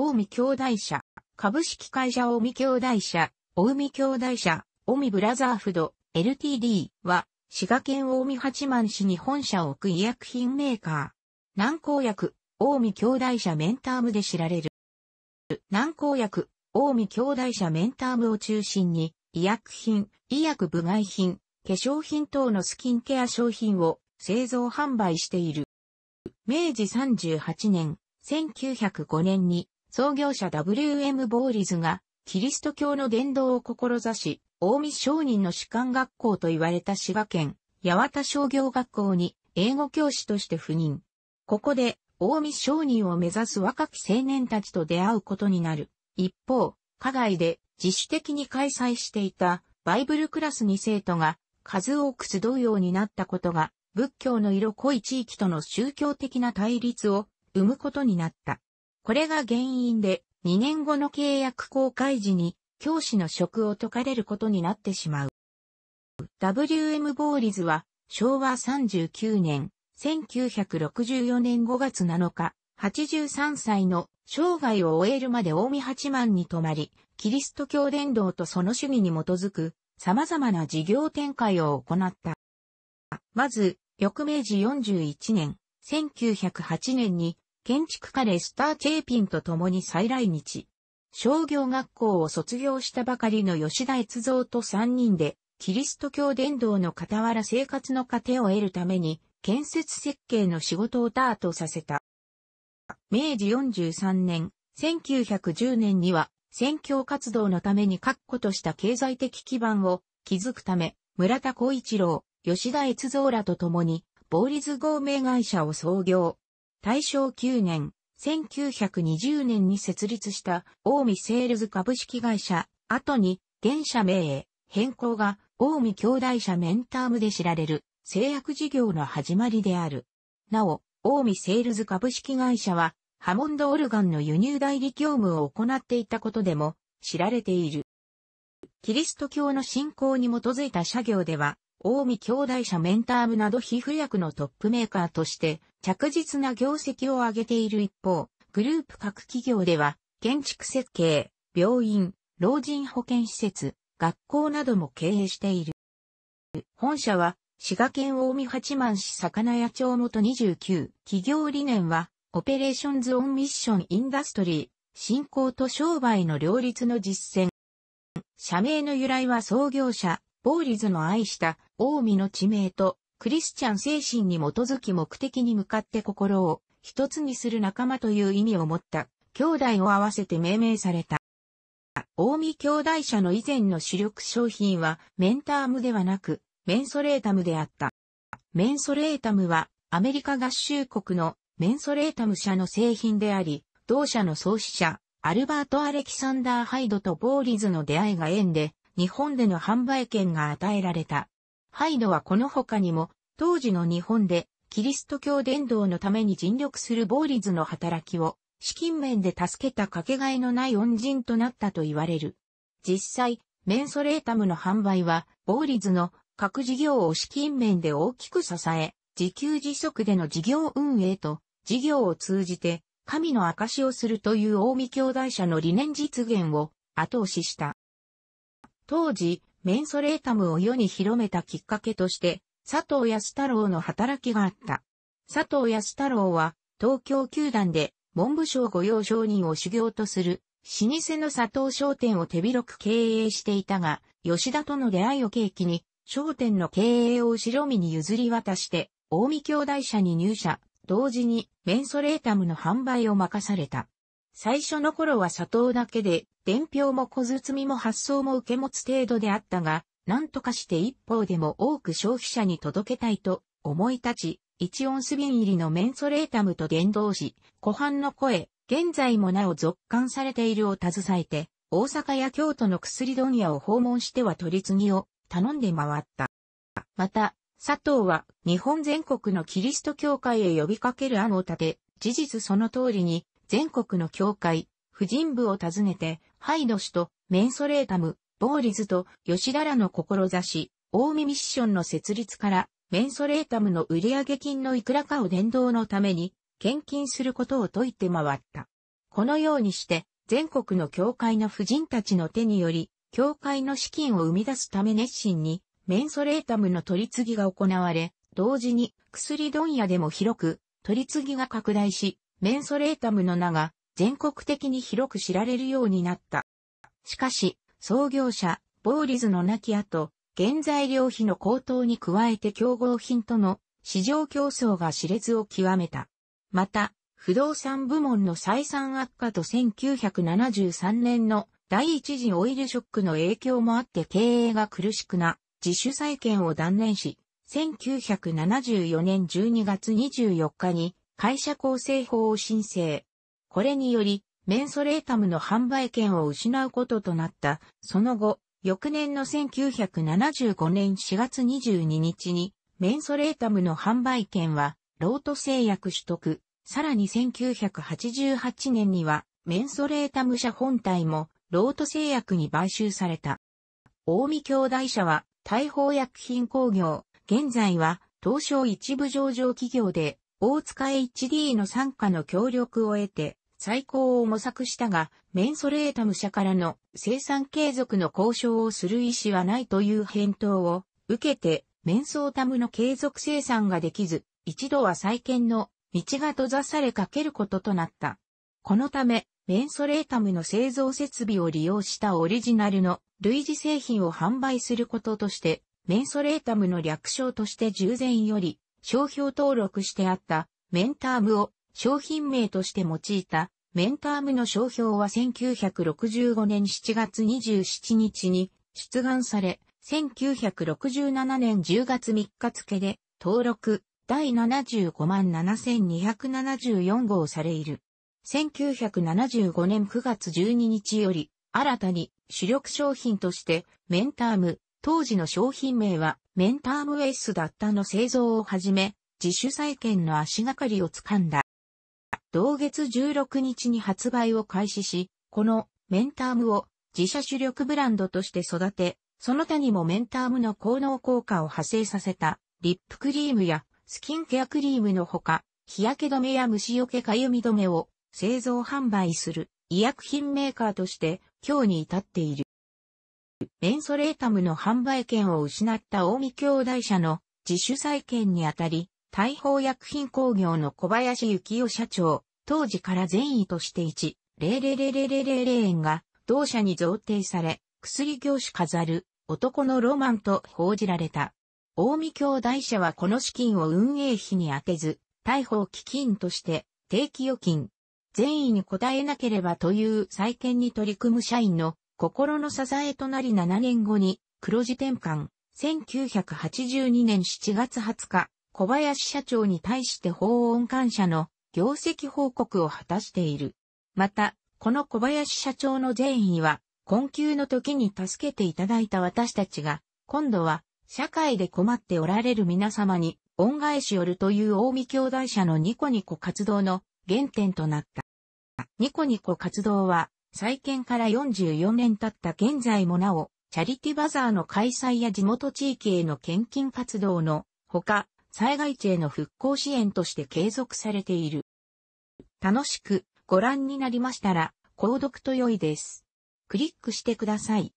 大見兄弟社、株式会社大見兄弟社、大見兄弟社、大見ブラザーフド、LTD は、滋賀県大見八幡市に本社を置く医薬品メーカー。南高薬、大見兄弟社メンタームで知られる。南高薬、大見兄弟社メンタームを中心に、医薬品、医薬部外品、化粧品等のスキンケア商品を製造販売している。明治38年、1905年に創業者 WM ボーリズが、キリスト教の伝道を志し、大見商人の士官学校と言われた滋賀県、八幡商業学校に英語教師として赴任。ここで、大見商人を目指す若き青年たちと出会うことになる。一方、課外で自主的に開催していたバイブルクラスに生徒が数多く集うようになったことが、仏教の色濃い地域との宗教的な対立を生むことになった。これが原因で、2年後の契約公開時に、教師の職を解かれることになってしまう。WM ボーリズは、昭和39年、1964年5月7日、83歳の生涯を終えるまで近江八幡に泊まり、キリスト教伝道とその趣味に基づく様々な事業展開を行った。まず、翌明治41年、1908年に建築家レスター・チェーピンと共に再来日。商業学校を卒業したばかりの吉田悦造と3人で、キリスト教伝道の傍ら生活の糧を得るために、建設設計の仕事をタートさせた。明治43年、1910年には、宣教活動のために確固とした経済的基盤を築くため、村田光一郎、吉田悦造らと共に、ボーリズ合名会社を創業。大正9年、1920年に設立した大見セールズ株式会社、後に現社名へ変更が大見兄弟社メンタームで知られる製薬事業の始まりである。なお、大見セールズ株式会社はハモンドオルガンの輸入代理業務を行っていたことでも知られている。キリスト教の信仰に基づいた社業では、大見兄弟社メンタームなど皮膚薬のトップメーカーとして着実な業績を上げている一方、グループ各企業では建築設計、病院、老人保健施設、学校なども経営している。本社は滋賀県大見八幡市魚屋町元29企業理念はオペレーションズオンミッションインダストリー、振興と商売の両立の実践。社名の由来は創業者、ボーリズの愛した近江の地名とクリスチャン精神に基づき目的に向かって心を一つにする仲間という意味を持った兄弟を合わせて命名された。近江兄弟社の以前の主力商品はメンタームではなくメンソレータムであった。メンソレータムはアメリカ合衆国のメンソレータム社の製品であり、同社の創始者、アルバート・アレキサンダー・ハイドとボーリズの出会いが縁で、日本での販売権が与えられた。ハイドはこの他にも、当時の日本で、キリスト教伝道のために尽力するボーリズの働きを、資金面で助けたかけがえのない恩人となったと言われる。実際、メンソレータムの販売は、ボーリズの各事業を資金面で大きく支え、自給自足での事業運営と、事業を通じて、神の証しをするという大見兄弟者の理念実現を後押しした。当時、メンソレータムを世に広めたきっかけとして、佐藤康太郎の働きがあった。佐藤康太郎は、東京球団で、文部省御用商人を修行とする、老舗の佐藤商店を手広く経営していたが、吉田との出会いを契機に、商店の経営を後ろ身に譲り渡して、大見兄弟社に入社、同時にメンソレータムの販売を任された。最初の頃は砂糖だけで、伝票も小包も発送も受け持つ程度であったが、何とかして一方でも多く消費者に届けたいと思い立ち、一オンス瓶入りのメンソレータムと伝道し、湖畔の声、現在もなお続刊されているを携えて、大阪や京都の薬問屋を訪問しては取り次ぎを頼んで回った。また、佐藤は日本全国のキリスト教会へ呼びかける案を立て、事実その通りに全国の教会、婦人部を訪ねて、ハイド氏とメンソレータム、ボーリズと吉田らの志、大見ミッションの設立から、メンソレータムの売上金のいくらかを伝道のために、献金することを説いて回った。このようにして、全国の教会の婦人たちの手により、教会の資金を生み出すため熱心に、メンソレータムの取り次ぎが行われ、同時に薬問屋でも広く取り次ぎが拡大し、メンソレータムの名が全国的に広く知られるようになった。しかし、創業者、ボーリズの亡き後、原材料費の高騰に加えて競合品との市場競争が熾烈を極めた。また、不動産部門の採算悪化と1973年の第一次オイルショックの影響もあって経営が苦しくな、自主再建を断念し、1974年12月24日に会社構成法を申請。これにより、メンソレータムの販売権を失うこととなった。その後、翌年の1975年4月22日に、メンソレータムの販売権は、ロート製薬取得。さらに1988年には、メンソレータム社本体も、ロート製薬に買収された。大見兄弟社は、大砲薬品工業、現在は、東証一部上場企業で、大塚 HD の参加の協力を得て、再興を模索したが、メンソレータム社からの生産継続の交渉をする意思はないという返答を受けて、メンソータムの継続生産ができず、一度は再建の道が閉ざされかけることとなった。このため、メンソレータムの製造設備を利用したオリジナルの類似製品を販売することとして、メンソレータムの略称として従前より商標登録してあったメンタームを商品名として用いたメンタームの商標は1965年7月27日に出願され、1967年10月3日付で登録第75万7274号されいる。1975年9月12日より新たに主力商品としてメンターム当時の商品名はメンタームエイスだったの製造をはじめ、自主再建の足がかりをつかんだ。同月16日に発売を開始し、このメンタームを自社主力ブランドとして育て、その他にもメンタームの効能効果を派生させたリップクリームやスキンケアクリームのほか、日焼け止めや虫除けかゆみ止めを製造販売する医薬品メーカーとして今日に至っている。メンソレータムの販売権を失った大見兄弟社の自主再建にあたり、大砲薬品工業の小林幸雄社長、当時から善意として1、0 0 0 0 0 0円が同社に贈呈され、薬業種飾る男のロマンと報じられた。大見兄弟社はこの資金を運営費に充てず、大砲基金として定期預金、善意に応えなければという再建に取り組む社員の心の支えとなり7年後に黒字転換、1982年7月20日、小林社長に対して法音感謝の業績報告を果たしている。また、この小林社長の善意は、困窮の時に助けていただいた私たちが、今度は、社会で困っておられる皆様に、恩返しよるという大見兄弟社のニコニコ活動の原点となった。ニコニコ活動は、再建から44年経った現在もなお、チャリティバザーの開催や地元地域への献金活動のほか、災害地への復興支援として継続されている。楽しくご覧になりましたら、購読と良いです。クリックしてください。